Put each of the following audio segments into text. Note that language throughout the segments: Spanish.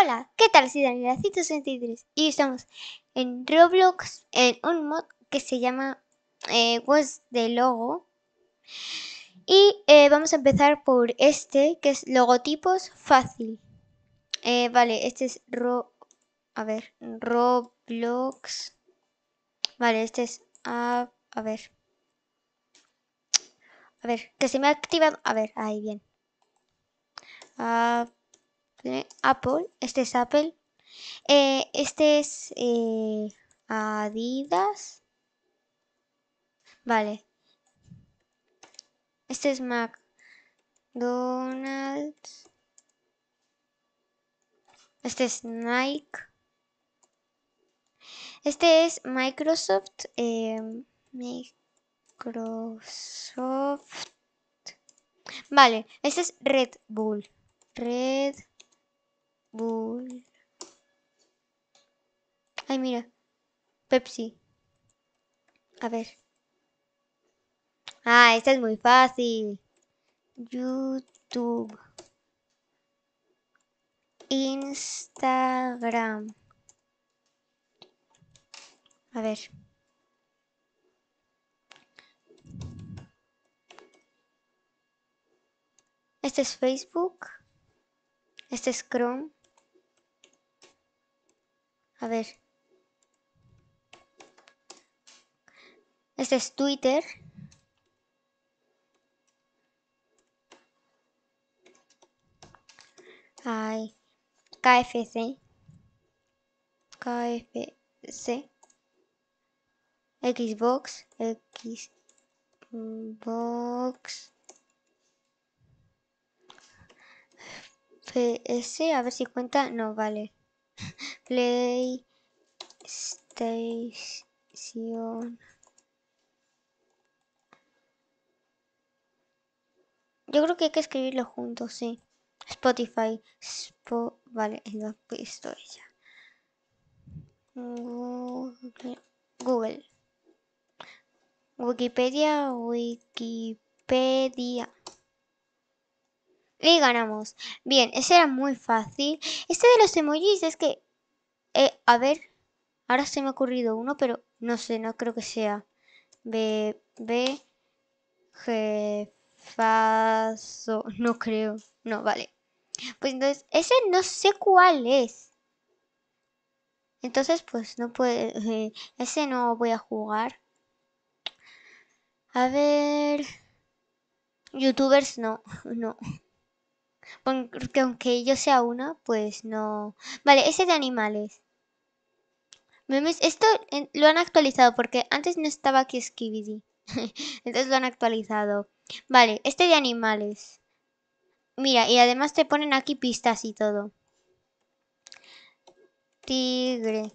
Hola, ¿qué tal? Soy Daniela163 y estamos en Roblox en un mod que se llama eh, de Logo. Y eh, vamos a empezar por este que es Logotipos Fácil. Eh, vale, este es Ro. A ver, Roblox. Vale, este es. A, ah, a ver. A ver, que se me ha activado. A ver, ahí bien. Ah, ¿eh? Apple, este es Apple. Eh, este es eh, Adidas. Vale. Este es McDonald's. Este es Nike. Este es Microsoft. Microsoft. Vale, este es Red Bull. Red Ay, mira. Pepsi. A ver. Ah, este es muy fácil. YouTube. Instagram. A ver. Este es Facebook. Este es Chrome. A ver. Este es Twitter. Ay, KFC. KFC. Xbox. Xbox. PS, a ver si cuenta. No, vale. PlayStation. Yo creo que hay que escribirlo juntos, sí. Spotify. Spo vale, no he ya. ella. Google. Wikipedia, Wikipedia. Y ganamos. Bien, ese era muy fácil. Este de los emojis es que... Eh, a ver, ahora se me ha ocurrido uno, pero no sé, no creo que sea. B, B, G. jefazo. No creo. No, vale. Pues entonces, ese no sé cuál es. Entonces, pues no puede... Eh, ese no voy a jugar. A ver... Youtubers no, no. Porque aunque yo sea una, pues no... Vale, este de animales. esto lo han actualizado porque antes no estaba aquí Skibidi. Entonces lo han actualizado. Vale, este de animales. Mira, y además te ponen aquí pistas y todo. Tigre.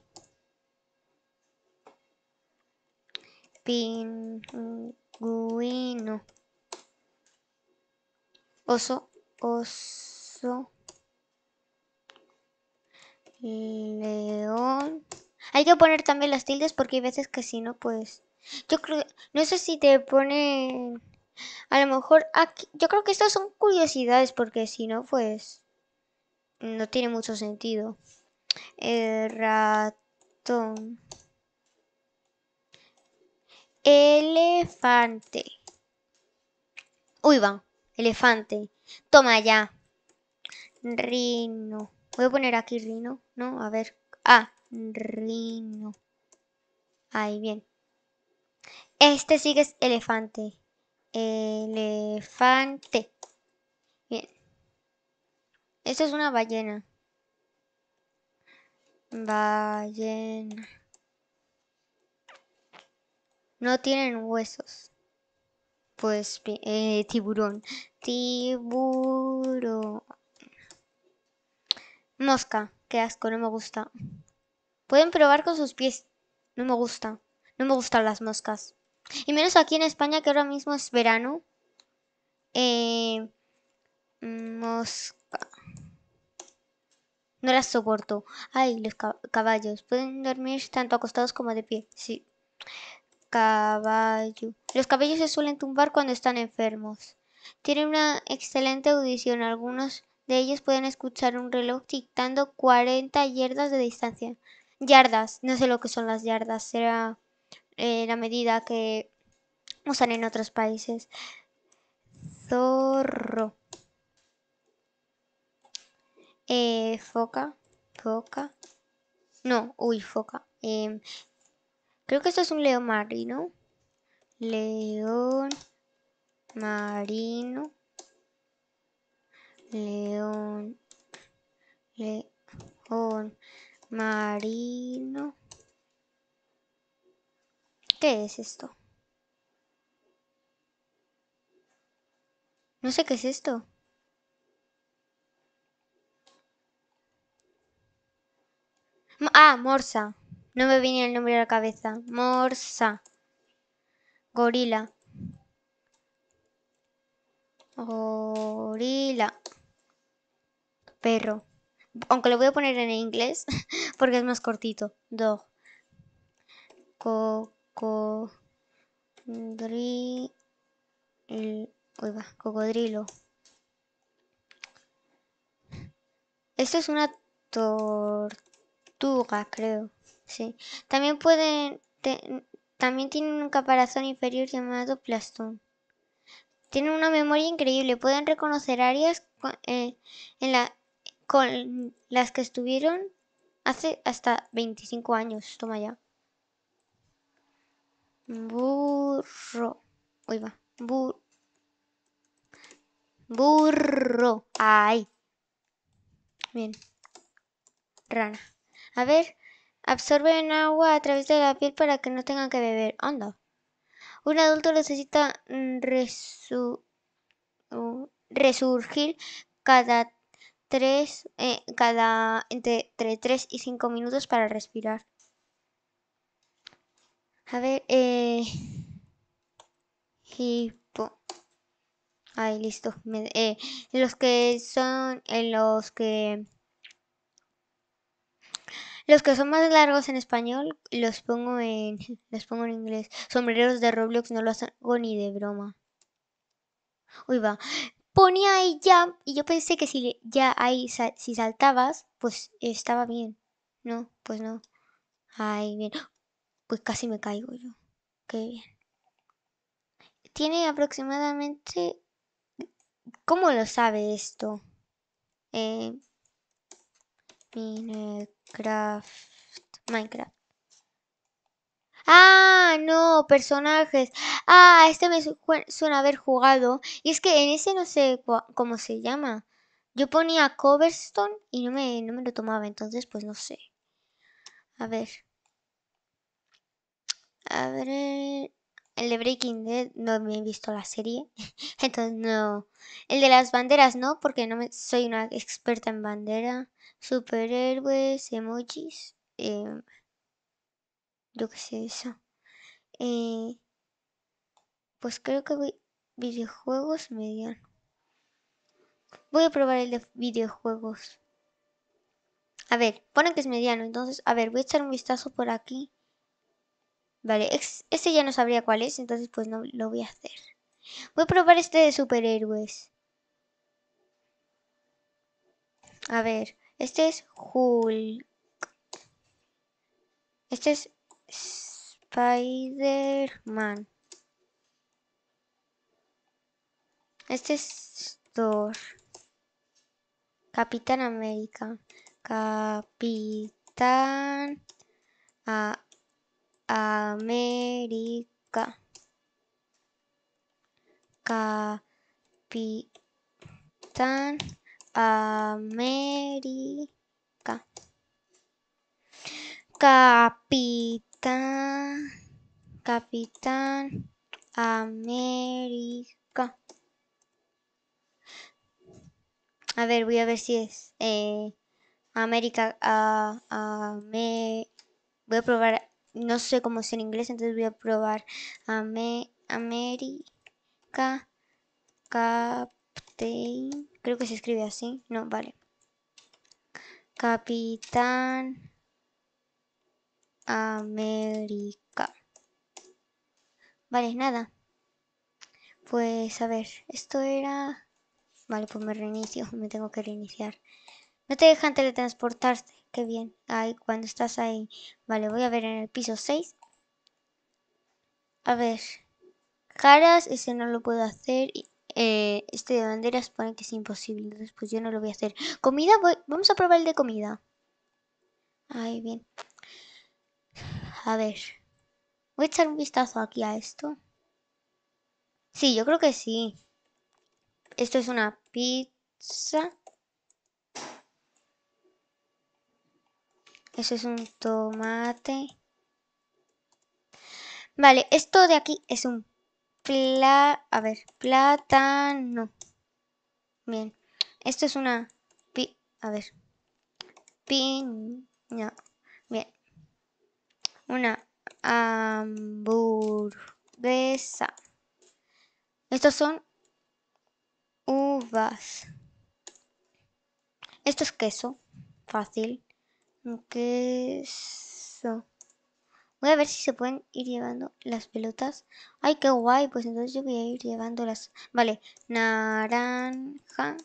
Pingüino. Oso león. Hay que poner también las tildes porque hay veces que si no, pues... Yo creo, no sé si te ponen... A lo mejor aquí, yo creo que estas son curiosidades porque si no, pues... No tiene mucho sentido. ratón. Elefante. Uy, va. Elefante. Toma ya. Rino. Voy a poner aquí rino, ¿no? A ver. Ah, rino. Ahí, bien. Este sí que es elefante. Elefante. Bien. Esto es una ballena. Ballena. No tienen huesos. Eh, tiburón. Tiburón. Mosca. que asco, no me gusta. Pueden probar con sus pies. No me gusta. No me gustan las moscas. Y menos aquí en España, que ahora mismo es verano. Eh, mosca. No las soporto. Ay, los caballos. Pueden dormir tanto acostados como de pie. Sí caballo. Los cabellos se suelen tumbar cuando están enfermos. Tienen una excelente audición. Algunos de ellos pueden escuchar un reloj dictando 40 yardas de distancia. Yardas, no sé lo que son las yardas, será eh, la medida que usan en otros países. Zorro. Eh, foca, foca. No, uy, foca. Em, Creo que esto es un león marino. León marino. León. León marino. ¿Qué es esto? No sé qué es esto. Ah, morsa. No me viene el nombre a la cabeza. Morsa. Gorila. Gorila. Perro. Aunque lo voy a poner en inglés porque es más cortito. Dog. Coco. Uy, va. Cocodrilo. Esto es una tortuga, creo. Sí. También pueden. también tienen un caparazón inferior llamado plastón. Tienen una memoria increíble. Pueden reconocer áreas eh, en con las que estuvieron hace hasta 25 años. Toma ya. Burro. Uy, va. Burro. Burro. Ay. Bien. Rana. A ver, Absorben agua a través de la piel para que no tengan que beber. hondo. Un adulto necesita mm, resurgir cada tres, eh, cada entre, tres 3 y cinco minutos para respirar. A ver, eh, hipo. Ahí listo. Eh, los que son, en eh, los que los que son más largos en español los pongo en, los pongo en inglés. Sombreros de Roblox no lo hago ni de broma. Uy, va. Ponía ahí ya y yo pensé que si ya ahí si saltabas, pues estaba bien. No, pues no. Ay, bien. Pues casi me caigo yo. Qué bien. Tiene aproximadamente... ¿Cómo lo sabe esto? Eh, Craft. Minecraft. Ah, no, personajes. Ah, este me suena haber jugado. Y es que en ese no sé cómo se llama. Yo ponía Coverstone y no me, no me lo tomaba, entonces pues no sé. A ver. A ver. El de Breaking Dead no me he visto la serie, entonces no. El de las banderas no, porque no soy una experta en bandera. Superhéroes, emojis, em, yo qué sé eso. Eh, pues creo que voy, videojuegos mediano. Voy a probar el de videojuegos. A ver, pone que es mediano, entonces, a ver, voy a echar un vistazo por aquí. Vale, este ya no sabría cuál es, entonces pues no lo voy a hacer. Voy a probar este de superhéroes. A ver, este es Hulk. Este es Spider-Man. Este es Thor. Capitán América. Capitán a América. Capitán América. Capitán. Capitán América. A ver, voy a ver si es eh, América. Ah, me... Voy a probar no sé cómo es en inglés, entonces voy a probar América Captain. Creo que se escribe así. No, vale. Capitán América. Vale, nada. Pues a ver, esto era... Vale, pues me reinicio, me tengo que reiniciar. No te dejan teletransportarte qué bien. Ay, cuando estás ahí. Vale, voy a ver en el piso 6. A ver. Caras, ese no lo puedo hacer. Eh, este de banderas pone que es imposible. Entonces, pues yo no lo voy a hacer. Comida, voy, vamos a probar el de comida. Ay, bien. A ver. Voy a echar un vistazo aquí a esto. Sí, yo creo que sí. Esto es una pizza. Eso es un tomate. Vale, esto de aquí es un pla... A ver, plátano. Bien. Esto es una... Pi, a ver. Piña. Bien. Una hamburguesa. Estos son uvas. Esto es queso. Fácil. Queso. Voy a ver si se pueden ir llevando las pelotas. Ay, qué guay. Pues entonces yo voy a ir llevando las... Vale, naranja.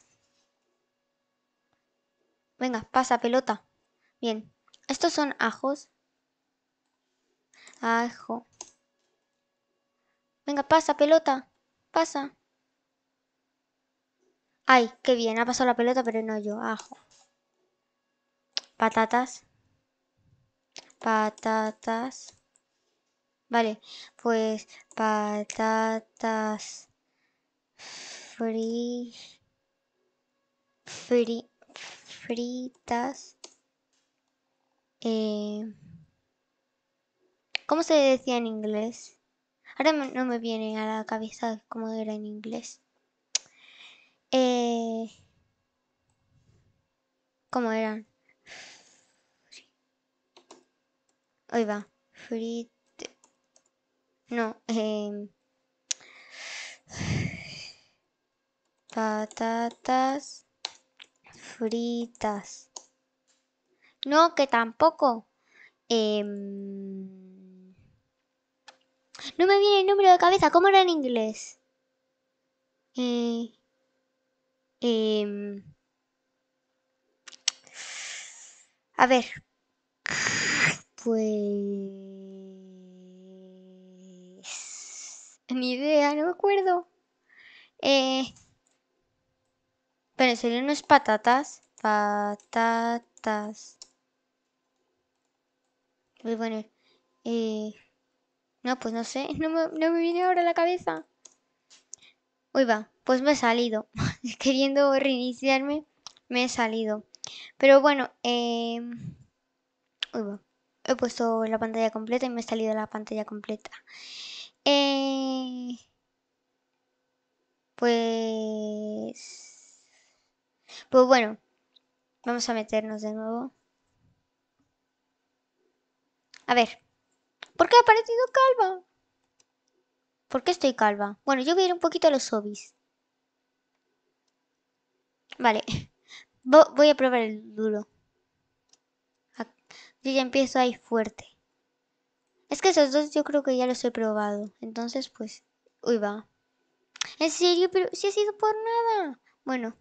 Venga, pasa pelota. Bien. Estos son ajos. Ajo. Venga, pasa pelota. Pasa. Ay, qué bien. Ha pasado la pelota, pero no yo. Ajo patatas, patatas. Vale, pues patatas fri, fritas. Eh, ¿Cómo se decía en inglés? Ahora no me viene a la cabeza cómo era en inglés. Eh, ¿Cómo eran? Ahí va. Frit. No, em, Patatas fritas. No, que tampoco. Em, no me viene el número de cabeza. ¿Cómo era en inglés? Eh, eh, a ver. Pues... Ni idea, no me acuerdo. Eh... Pero no es patatas. Patatas. Voy pues bueno eh, No, pues no sé. No me, no viene ahora la cabeza. Uy, va. Pues me he salido. Queriendo reiniciarme, me he salido. Pero bueno, eh... Uy, va he puesto la pantalla completa y me ha salido la pantalla completa. Eh, pues... Pues bueno, vamos a meternos de nuevo. A ver, ¿por qué ha aparecido calva? ¿Por qué estoy calva? Bueno, yo voy a ir un poquito a los zombies. Vale, voy a probar el duro. Yo ya empiezo ahí fuerte. Es que esos dos yo creo que ya los he probado. Entonces, pues, uy, va. En serio, pero si ha sido por nada. Bueno.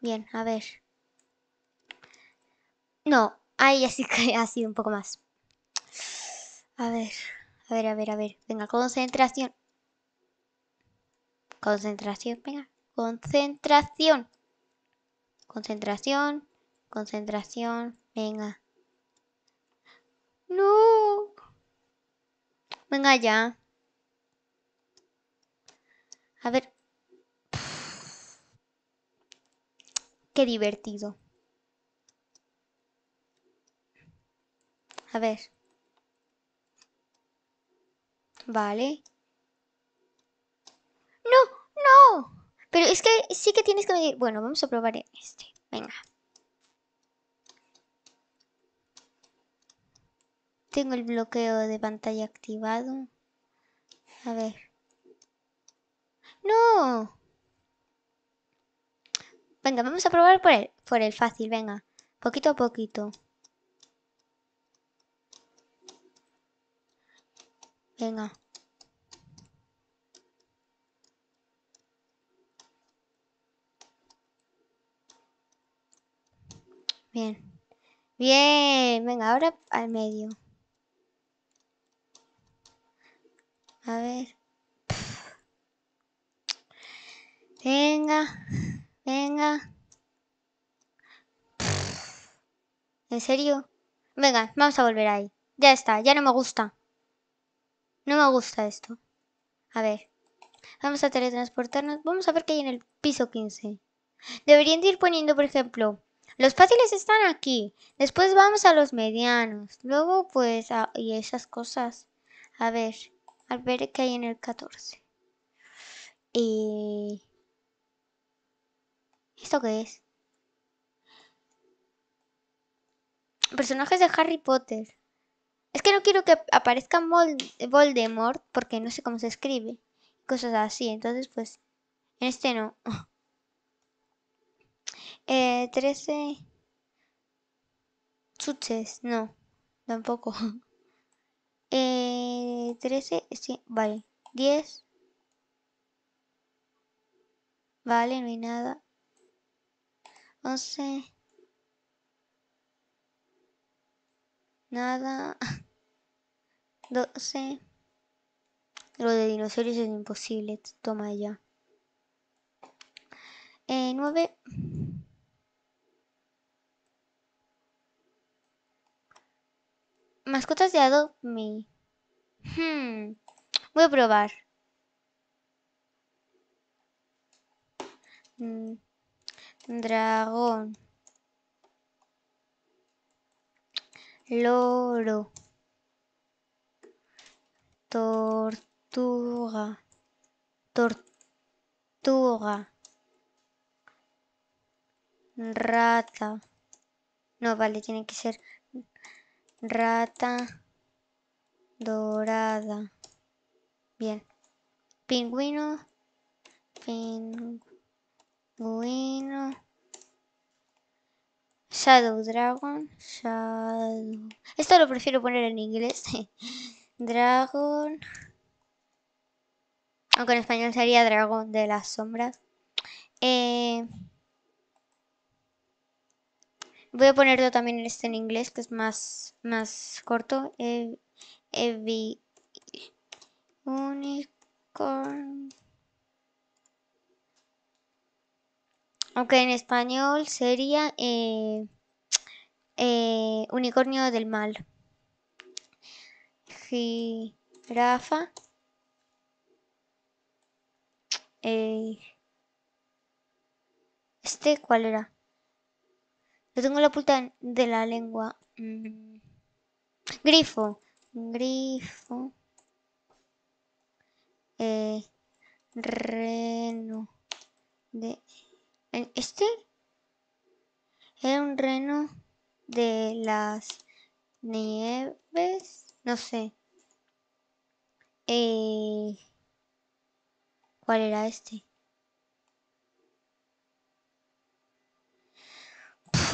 Bien, a ver. No, ahí así que ha sido un poco más. A ver, a ver, a ver, a ver. Venga, concentración. Concentración, venga. Concentración. Concentración. Concentración. Venga. No. Venga ya. A ver. Qué divertido. A ver. Vale. No, no. Pero es que sí que tienes que medir. Bueno, vamos a probar este. Venga. Tengo el bloqueo de pantalla activado. A ver. ¡No! Venga, vamos a probar por el, por el fácil, venga. Poquito a poquito. Venga. Bien. Bien. Venga, ahora al medio. A ver. Venga, venga. ¿En serio? Venga, vamos a volver ahí. Ya está, ya no me gusta. No me gusta esto. A ver. Vamos a teletransportarnos. Vamos a ver qué hay en el piso 15. Deberían ir poniendo, por ejemplo, los fáciles están aquí. Después vamos a los medianos. Luego, pues, y esas cosas. A ver al ver que hay en el 14. ¿Esto qué es? Personajes de Harry Potter. Es que no quiero que aparezca Voldemort porque no sé cómo se escribe. Cosas así, entonces pues... En este no. Eh, 13... Chuches, no. Tampoco. Eh, 13, sí, vale. 10. Vale, no hay nada. 11. Nada. 12. Lo de dinosaurios es imposible. Toma ya. Eh, 9. Mascotas de Adopt Me. Hmm. Voy a probar. Mm. Dragón. Loro. Tortuga. Tortuga. Rata. No, vale, tiene que ser rata dorada. Bien. Pingüino. Pingüino. Shadow Dragon. Shadow. Esto lo prefiero poner en inglés. Dragon. Aunque en español sería dragón de las sombras. Eh, Voy a ponerlo también en este en inglés, que es más, más corto. E, e, unicorn. Okay, en español sería eh, eh, unicornio del mal. Girafa. ¿Este cuál era? Yo tengo la puta de la lengua. Mm, grifo. Grifo. Eh, reno. De. Este era un reno de las nieves. No sé. Eh, ¿Cuál era este?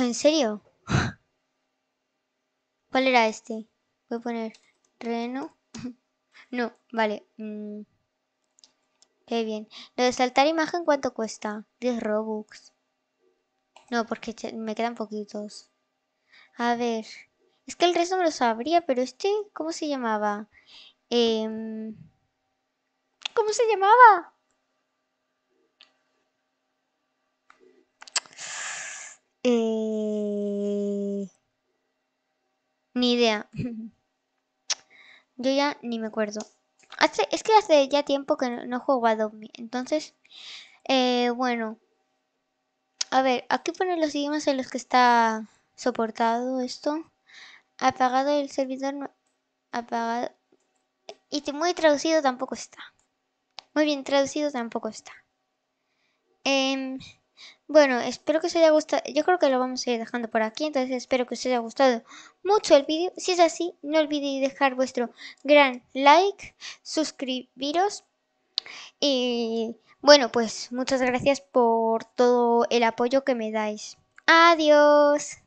¿En serio? ¿Cuál era este? Voy a poner reno. No, vale. Qué mm. bien. Lo de saltar imagen, ¿cuánto cuesta? 10 Robux. No, porque me quedan poquitos. A ver. Es que el resto me lo sabría, pero este, ¿cómo se llamaba? Em, ¿Cómo se llamaba? Eh, ni idea. Yo ya ni me acuerdo. Hace, es que hace ya tiempo que no, juego a Adobe. Entonces, eh, bueno. A ver, aquí pone los idiomas en los que está soportado esto. Apagado el servidor. apagado. Y muy traducido tampoco está. Muy bien traducido tampoco está. Eh, bueno, espero que os haya gustado. Yo creo que lo vamos a ir dejando por aquí, entonces espero que os haya gustado mucho el vídeo. Si es así, no olvidéis dejar vuestro gran like, suscribiros y bueno, pues muchas gracias por todo el apoyo que me dais. Adiós.